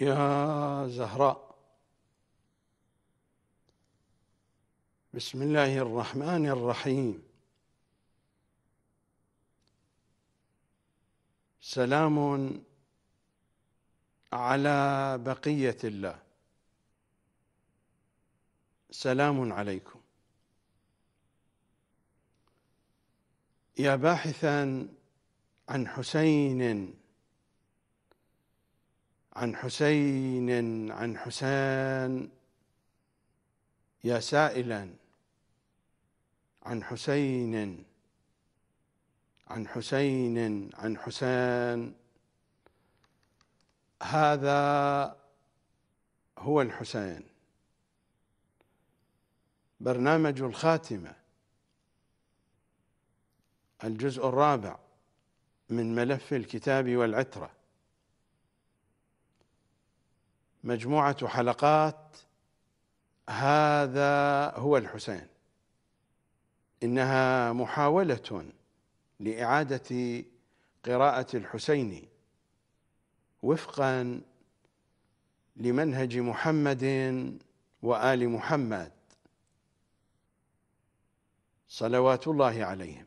يا زهراء بسم الله الرحمن الرحيم سلام على بقيه الله سلام عليكم يا باحثا عن حسين عن حسين عن حسان يا سائلا عن حسين عن حسين عن حسان هذا هو الحسين برنامج الخاتمه الجزء الرابع من ملف الكتاب والعتره مجموعة حلقات هذا هو الحسين إنها محاولة لإعادة قراءة الحسين وفقا لمنهج محمد وآل محمد صلوات الله عليهم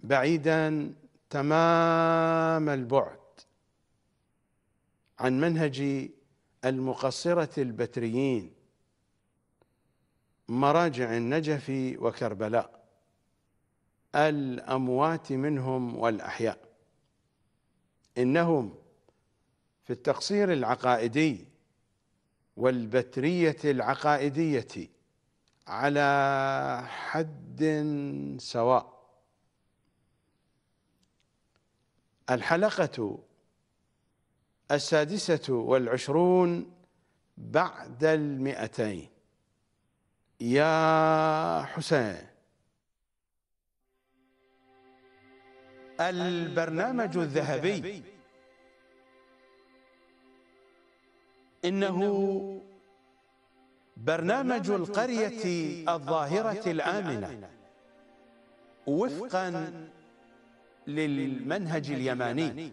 بعيدا تمام البعد عن منهج المقصرة البتريين مراجع النجف وكربلاء الأموات منهم والأحياء إنهم في التقصير العقائدي والبترية العقائدية على حد سواء الحلقة السادسة والعشرون بعد المئتين يا حسين البرنامج الذهبي إنه برنامج القرية الظاهرة الآمنة وفقا للمنهج اليماني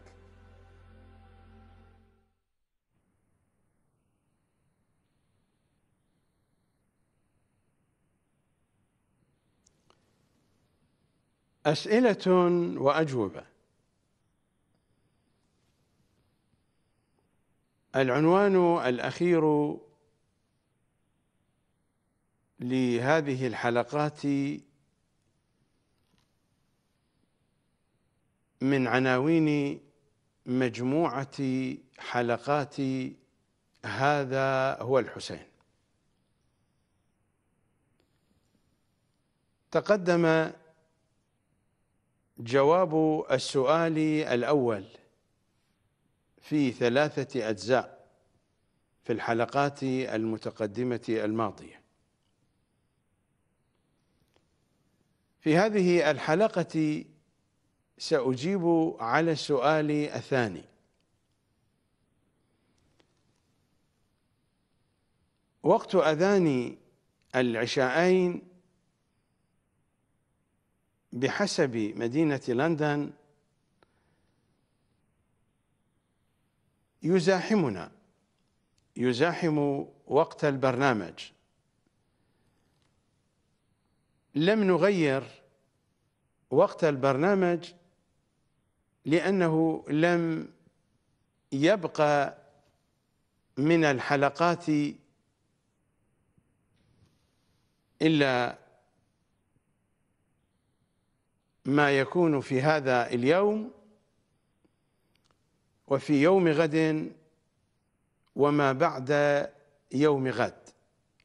أسئلة وأجوبة العنوان الأخير لهذه الحلقات من عناوين مجموعة حلقات هذا هو الحسين تقدم جواب السؤال الأول في ثلاثة أجزاء في الحلقات المتقدمة الماضية في هذه الحلقة سأجيب على السؤال الثاني وقت أذان العشاءين بحسب مدينة لندن يزاحمنا يزاحم وقت البرنامج لم نغير وقت البرنامج لأنه لم يبقى من الحلقات إلا ما يكون في هذا اليوم وفي يوم غد وما بعد يوم غد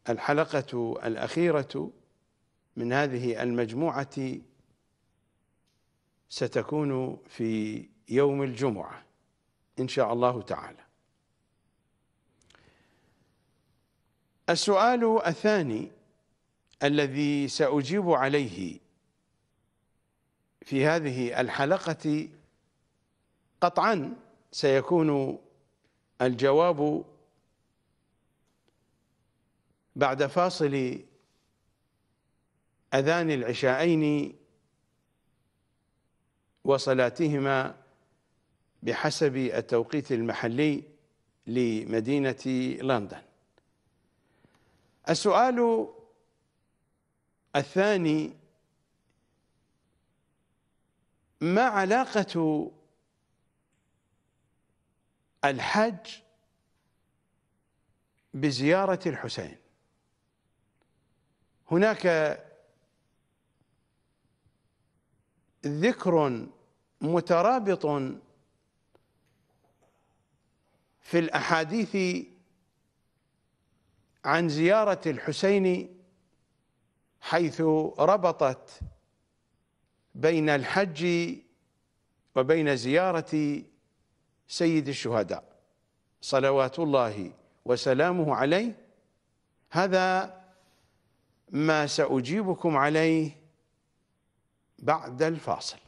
الحلقة الأخيرة من هذه المجموعة ستكون في يوم الجمعة إن شاء الله تعالى السؤال الثاني الذي سأجيب عليه في هذه الحلقة قطعا سيكون الجواب بعد فاصل أذان العشاءين وصلاتهما بحسب التوقيت المحلي لمدينة لندن السؤال الثاني ما علاقة الحج بزيارة الحسين هناك ذكر مترابط في الأحاديث عن زيارة الحسين حيث ربطت بين الحج وبين زيارة سيد الشهداء صلوات الله وسلامه عليه هذا ما سأجيبكم عليه بعد الفاصل